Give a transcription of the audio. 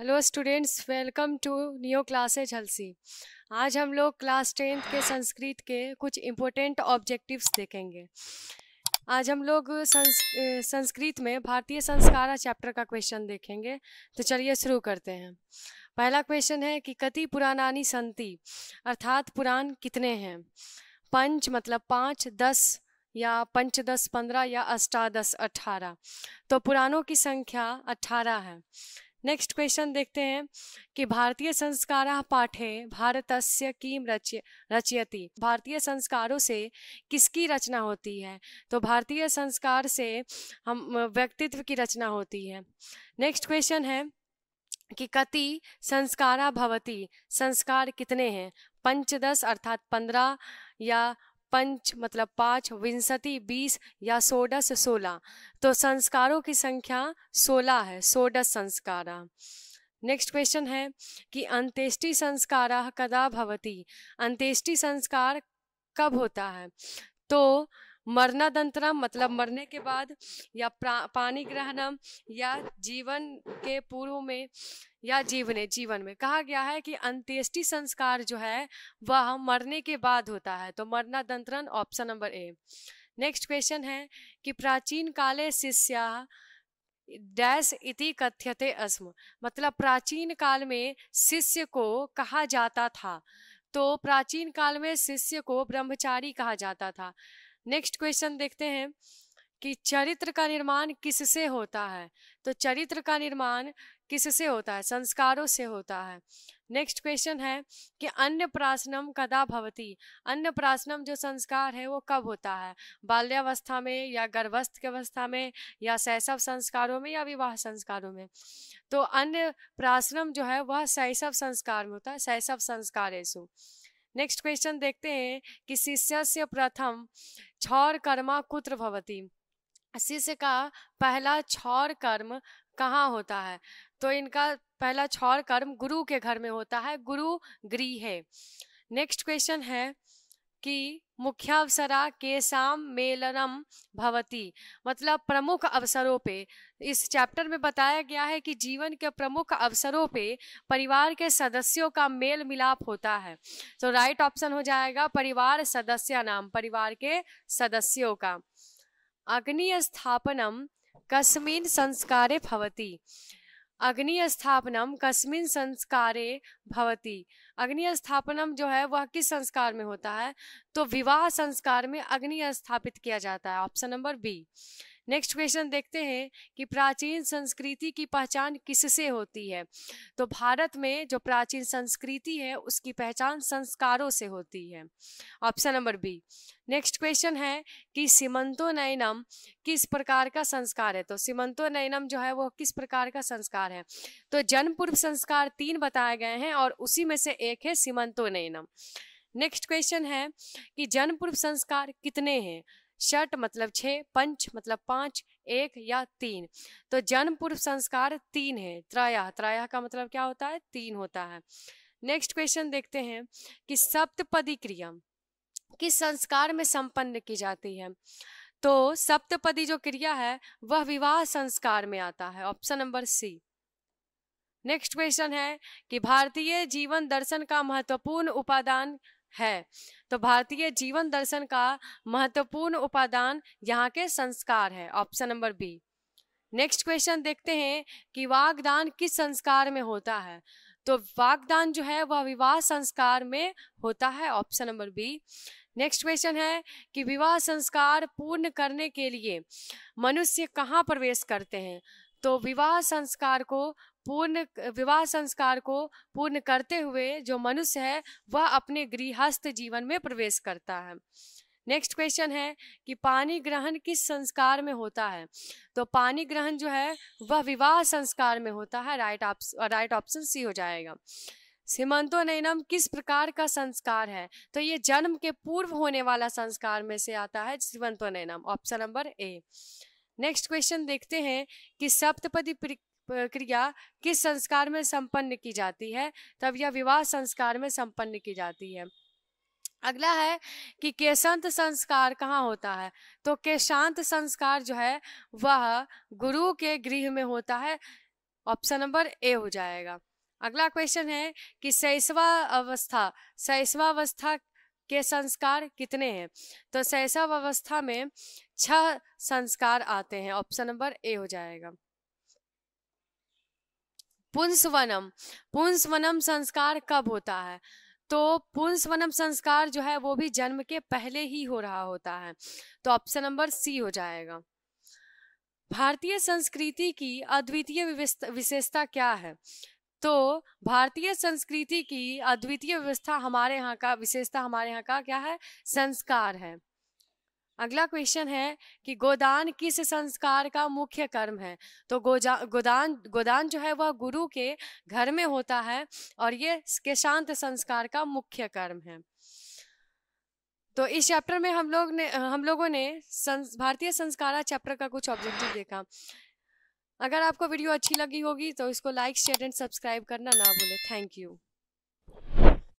hello students welcome to new classes हलसी आज हम लोग क्लास टेंथ के संस्कृत के कुछ इम्पोर्टेंट ऑब्जेक्टिव्स देखेंगे आज हम लोग संस, संस्कृत में भारतीय संस्कारा चैप्टर का क्वेश्चन देखेंगे तो चलिए शुरू करते हैं पहला क्वेश्चन है कि कति पुरानानी संति अर्थात पुराण कितने हैं पंच मतलब पाँच दस या पंच दस पंद्रह या अष्टादश अठारह तो पुराणों की संख्या अठारह है नेक्स्ट क्वेश्चन देखते हैं कि भारतीय संस्कार पाठे भारतस्य किम रच्य भारतीय संस्कारों से किसकी रचना होती है तो भारतीय संस्कार से हम व्यक्तित्व की रचना होती है नेक्स्ट क्वेश्चन है कि कति संस्कारा भवती संस्कार कितने हैं पंचदश अर्थात पंद्रह या पंच मतलब पाँच विंसति बीस या सोडस सोलह तो संस्कारों की संख्या सोलह है सोडस संस्कार नेक्स्ट क्वेश्चन है कि अंत्येष्टि संस्कार कदा भवती अंत्येष्टि संस्कार कब होता है तो मरणादंतरम मतलब मरने के बाद या पानी ग्रहणम या जीवन के पूर्व में या जीवने जीवन में कहा गया है कि अंत्येष्टि संस्कार जो है वह मरने के बाद होता है तो मरना दंतरण option number A next question है कि प्राचीन काले शिष्या डैश इति कथ्यते अस्म मतलब प्राचीन काल में शिष्य को कहा जाता था तो प्राचीन काल में शिष्य को ब्रह्मचारी कहा जाता था नेक्स्ट क्वेश्चन देखते हैं कि चरित्र का निर्माण किससे होता है तो चरित्र का निर्माण किससे होता है संस्कारों से होता है नेक्स्ट क्वेश्चन है कि अन्य प्राशनम कदा भवती अन्य प्राशनम जो संस्कार है वो कब होता है बाल्यावस्था में या गर्भस्थ की अवस्था में या शैशव संस्कारों में या विवाह संस्कारों में तो अन्य प्राशनम जो है वह शैशव संस्कार में होता है शैशव संस्कार नेक्स्ट क्वेश्चन देखते हैं कि शिष्य से प्रथम छौर कर्मा कुत्र भवती शिष्य का पहला छौर कर्म कहाँ होता है तो इनका पहला छौर कर्म गुरु के घर में होता है गुरु गृह है नेक्स्ट क्वेश्चन है कि मुख्य अवसरा केसाम मेलनम भवती मतलब प्रमुख अवसरों पे इस चैप्टर में बताया गया है कि जीवन के प्रमुख अवसरों पे परिवार के सदस्यों का मेल मिलाप होता है तो राइट ऑप्शन हो जाएगा परिवार सदस्य नाम परिवार के सदस्यों का अग्नि स्थापनम कस्मिन संस्कारे भवती अग्निस्थापनम कस्मिन संस्कारे भवती अग्निस्थापनम जो है वह किस संस्कार में होता है तो विवाह संस्कार में अग्नि स्थापित किया जाता है option number B next question देखते हैं कि प्राचीन संस्कृति की पहचान किससे होती है तो भारत में जो प्राचीन संस्कृति है उसकी पहचान संस्कारों से होती है option number B next question है कि सीमंतो नयनम किस प्रकार का संस्कार है तो सीमंतो नयनम जो है वो किस प्रकार का संस्कार है तो जन्म पूर्व संस्कार तीन बताए गए हैं और उसी में से एक है सीमंतो नयनम नेक्स्ट क्वेश्चन है कि जन्म पूर्व संस्कार कितने हैं शट मतलब छः पंच मतलब पाँच एक या तीन तो जन्म पूर्व संस्कार तीन है त्राया त्राया का मतलब क्या होता है तीन होता है नेक्स्ट क्वेश्चन देखते हैं कि सप्तपदी क्रिया किस संस्कार में संपन्न की जाती है तो सप्तपदी जो क्रिया है वह विवाह संस्कार में आता है option number C next question है कि भारतीय जीवन दर्शन का महत्वपूर्ण उपादान है तो भारतीय जीवन दर्शन का महत्वपूर्ण उपादान यहाँ के संस्कार है option number B next question देखते हैं कि वागदान किस संस्कार में होता है तो वागदान जो है वह विवाह संस्कार में होता है option number B next question है कि विवाह संस्कार पूर्ण करने के लिए मनुष्य कहाँ प्रवेश करते हैं तो विवाह संस्कार को पूर्ण विवाह संस्कार को पूर्ण करते हुए जो मनुष्य है वह अपने गृहस्थ जीवन में प्रवेश करता है नेक्स्ट क्वेश्चन है कि पानी ग्रहण किस संस्कार में होता है तो पानी ग्रहण जो है वह विवाह संस्कार में होता है राइट राइट ऑप्शन सी हो जाएगा सीमंतो नैनम किस प्रकार का संस्कार है तो ये जन्म के पूर्व होने वाला संस्कार में से आता है Simantonnayanam option number A next question देखते हैं कि सप्तपदी क्रिया किस संस्कार में संपन्न की जाती है तब यह विवाह संस्कार में संपन्न की जाती है अगला है कि केशांत संस्कार कहाँ होता है तो केशांत संस्कार जो है वह गुरु के गृह में होता है ऑप्शन नंबर ए हो जाएगा अगला क्वेश्चन है कि शैशवा अवस्था शैशवा अवस्था के संस्कार कितने हैं तो शैशव अवस्था में छह संस्कार आते हैं ऑप्शन नंबर ए हो जाएगा पुंसवनम पुंसवनम संस्कार कब होता है तो पुंस वनम संस्कार जो है वो भी जन्म के पहले ही हो रहा होता है तो ऑप्शन नंबर सी हो जाएगा भारतीय संस्कृति की अद्वितीय विशेषता क्या है तो भारतीय संस्कृति की अद्वितीय व्यवस्था हमारे यहाँ का विशेषता हमारे यहाँ का क्या है संस्कार है अगला क्वेश्चन है कि गोदान किस संस्कार का मुख्य कर्म है तो गोजा गोदान गोदान जो है वह गुरु के घर में होता है और ये केशांत संस्कार का मुख्य कर्म है तो इस चैप्टर में हम लोग ने हम लोगों ने संस, भारतीय संस्कारा चैप्टर का कुछ ऑब्जेक्टिव देखा अगर आपको वीडियो अच्छी लगी होगी तो इसको लाइक शेयर एंड सब्सक्राइब करना ना भूलें थैंक यू